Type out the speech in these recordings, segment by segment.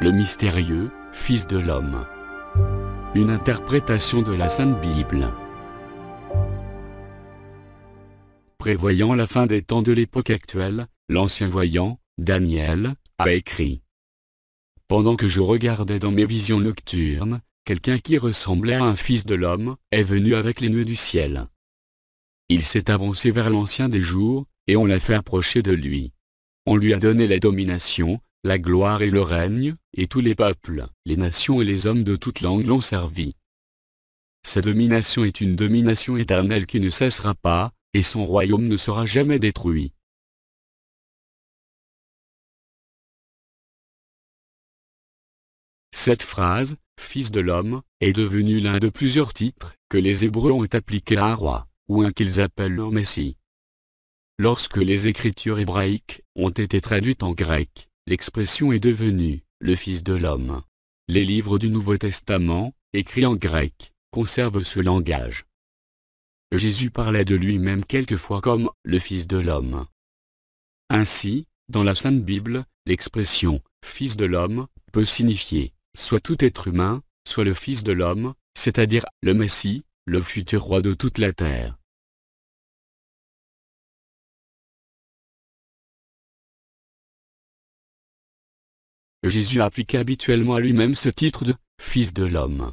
le mystérieux Fils de l'homme. Une interprétation de la Sainte Bible. Prévoyant la fin des temps de l'époque actuelle, l'ancien voyant, Daniel, a écrit. Pendant que je regardais dans mes visions nocturnes, quelqu'un qui ressemblait à un fils de l'homme, est venu avec les nœuds du ciel. Il s'est avancé vers l'ancien des jours, et on l'a fait approcher de lui. On lui a donné la domination, la gloire et le règne, et tous les peuples, les nations et les hommes de toute langue l'ont servi. Sa domination est une domination éternelle qui ne cessera pas, et son royaume ne sera jamais détruit. Cette phrase, Fils de l'homme, est devenue l'un de plusieurs titres que les Hébreux ont appliqués à un roi, ou un qu'ils appellent leur Messie. Lorsque les écritures hébraïques ont été traduites en grec, l'expression est devenue « le Fils de l'homme ». Les livres du Nouveau Testament, écrits en grec, conservent ce langage. Jésus parlait de lui-même quelquefois comme « le Fils de l'homme ». Ainsi, dans la Sainte Bible, l'expression « Fils de l'homme » peut signifier soit tout être humain, soit le Fils de l'homme, c'est-à-dire le Messie, le futur roi de toute la terre. Jésus applique habituellement à lui-même ce titre de « Fils de l'homme ».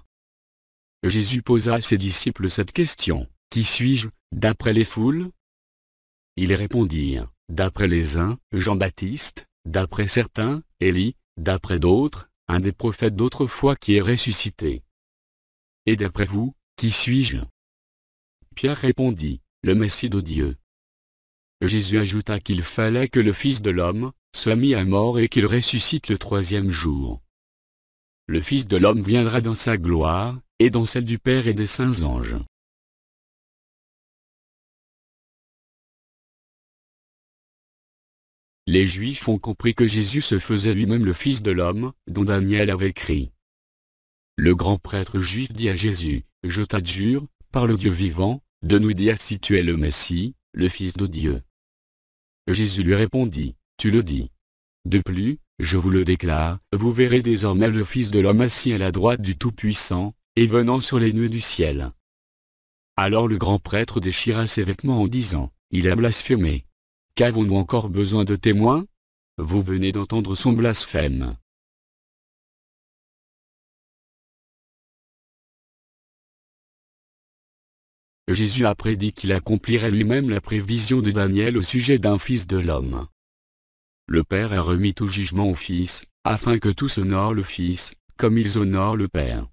Jésus posa à ses disciples cette question, « Qui suis-je, d'après les foules ?» Ils répondirent, « D'après les uns, Jean-Baptiste, d'après certains, Élie, d'après d'autres, un des prophètes d'autrefois qui est ressuscité. Et d'après vous, qui suis-je Pierre répondit, le Messie de Dieu. Jésus ajouta qu'il fallait que le Fils de l'homme, soit mis à mort et qu'il ressuscite le troisième jour. Le Fils de l'homme viendra dans sa gloire, et dans celle du Père et des saints anges. Les Juifs ont compris que Jésus se faisait lui-même le Fils de l'homme, dont Daniel avait écrit. Le grand prêtre juif dit à Jésus, « Je t'adjure, par le Dieu vivant, de nous dire si tu es le Messie, le Fils de Dieu. » Jésus lui répondit, tu le dis. De plus, je vous le déclare, vous verrez désormais le Fils de l'homme assis à la droite du Tout-Puissant, et venant sur les nœuds du ciel. Alors le grand prêtre déchira ses vêtements en disant, Il a blasphémé. Qu'avons-nous encore besoin de témoins Vous venez d'entendre son blasphème. Jésus a prédit qu'il accomplirait lui-même la prévision de Daniel au sujet d'un fils de l'homme le Père a remis tout jugement au Fils, afin que tous honorent le Fils, comme ils honorent le Père.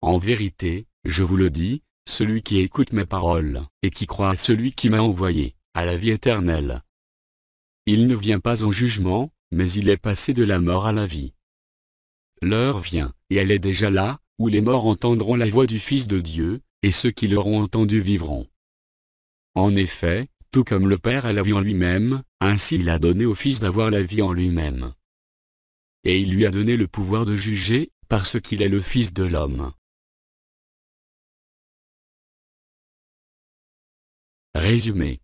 En vérité, je vous le dis, celui qui écoute mes paroles, et qui croit à celui qui m'a envoyé, à la vie éternelle. Il ne vient pas en jugement, mais il est passé de la mort à la vie. L'heure vient, et elle est déjà là, où les morts entendront la voix du Fils de Dieu, et ceux qui l'auront entendu vivront. En effet, tout comme le Père a la vie en lui-même, ainsi il a donné au Fils d'avoir la vie en lui-même. Et il lui a donné le pouvoir de juger, parce qu'il est le Fils de l'homme. Résumé.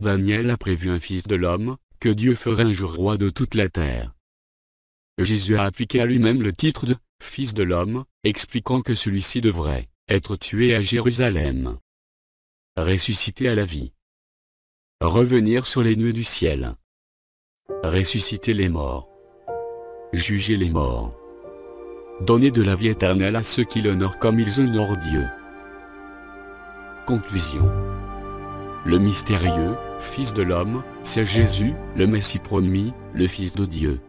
Daniel a prévu un Fils de l'homme, que Dieu ferait un jour roi de toute la terre. Jésus a appliqué à lui-même le titre de « Fils de l'homme », expliquant que celui-ci devrait être tué à Jérusalem. Ressuscité à la vie revenir sur les nuées du ciel, ressusciter les morts, juger les morts, donner de la vie éternelle à ceux qui l'honorent comme ils honorent Dieu. Conclusion Le mystérieux, Fils de l'homme, c'est Jésus, le Messie promis, le Fils de Dieu.